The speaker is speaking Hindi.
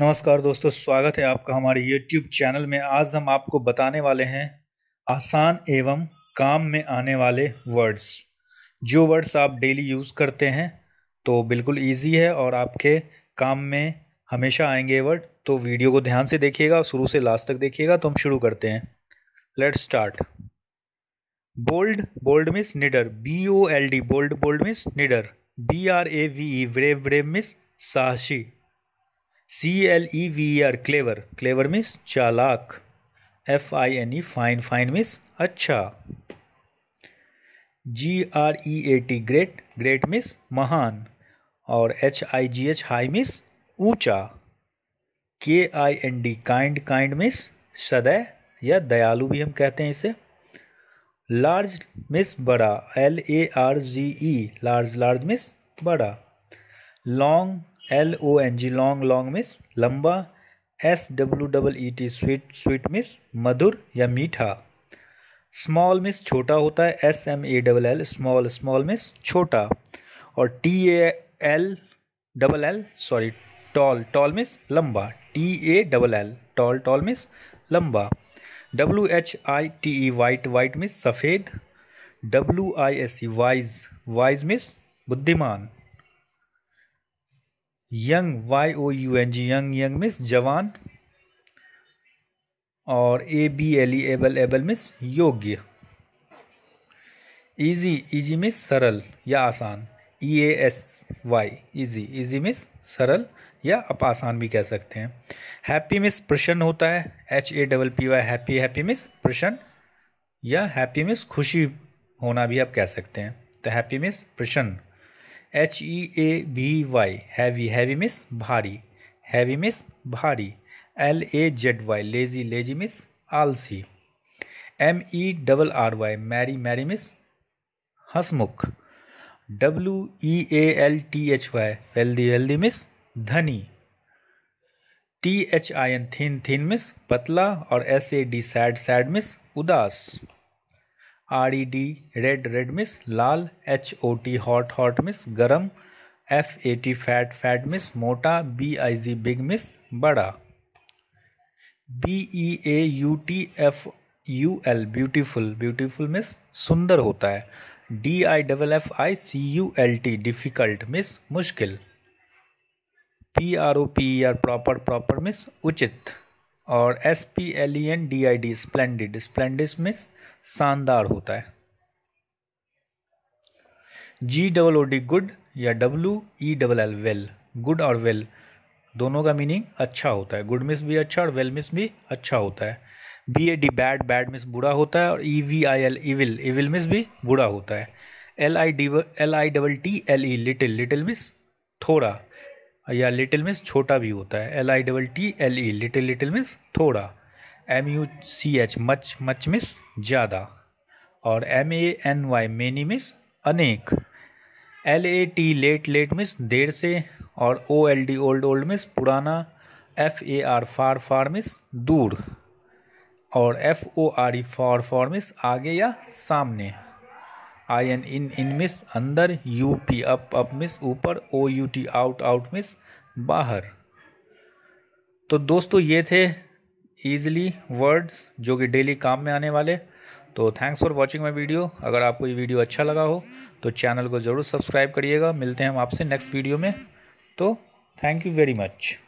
नमस्कार दोस्तों स्वागत है आपका हमारे YouTube चैनल में आज हम आपको बताने वाले हैं आसान एवं काम में आने वाले वर्ड्स जो वर्ड्स आप डेली यूज़ करते हैं तो बिल्कुल इजी है और आपके काम में हमेशा आएंगे वर्ड तो वीडियो को ध्यान से देखिएगा शुरू से लास्ट तक देखिएगा तो हम शुरू करते हैं let start bold bold means निडर B O L D bold bold means निडर B R A V E brave brave means साहसी C L E V R clever clever means चालाक F I N E fine fine means अच्छा G R E A T great great means महान और H I G H high means ऊंचा K I N D kind kind means सदै या दयालु भी हम कहते हैं इसे लार्ज मिस बड़ा L A R G E large large means बड़ा long L O N G long long means लंबा S W double E T sweet sweet means मधुर या मीठा स्मॉल मिस छोटा होता है S M A double L small small means छोटा और T A L double L sorry tall tall means लंबा T A double L tall tall means लंबा W H I T E white white means सफ़ेद W I S E wise wise means बुद्धिमान young Y O U N G young young means जवान और A B L E able able means योग्य ईजी ईजी मिस सरल या आसान E A S Y easy easy means सरल या आप आसान भी कह सकते हैं हैप्पी मिस प्रसन्न होता है H A double P Y happy happy means प्रसन्न या हैप्पी मिस खुशी होना भी आप कह सकते हैं तो हैप्पी मिस प्रसन्न H E A V Y heavy heavy means भारी हैवी मिस भारी L A Z Y lazy lazy means आलसी M E double R Y merry merry means हसमुख W E A L T H Y healthy healthy means धनी T H I N thin thin means पतला और S A D sad sad means उदास R E D red red means लाल H O T hot hot means गरम F A T fat fat means मोटा B I G big means बड़ा B E A U T F U L beautiful beautiful means सुंदर होता है D I double F I C U L T difficult means मुश्किल P R O P R proper proper means उचित और S P L E N D I D splendid splendid means शानदार होता है जी डबल ओ डी गुड या W E double L well good और वेल दोनों का मीनिंग अच्छा होता है गुड मिस भी अच्छा और वेल मिस भी अच्छा होता है B A D bad bad means बुरा होता है और E V I L evil evil means भी बुरा होता है L I D L I double T L E little little means थोड़ा या लिटिल मिस छोटा भी होता है L I double T L E little little means थोड़ा M U C H much much means ज़्यादा और M A N Y many miss अनेक L A T late late means देर से और O L D old old means पुराना F A R far far means दूर और F O R E fore fore means आगे या सामने I N in in means अंदर U P up up means ऊपर O U T out out means बाहर तो दोस्तों ये थे ईजिली वर्ड्स जो कि डेली काम में आने वाले तो thanks for watching my video अगर आपको ये वीडियो अच्छा लगा हो तो चैनल को ज़रूर सब्सक्राइब करिएगा मिलते हैं हम आपसे नेक्स्ट वीडियो में तो थैंक यू वेरी मच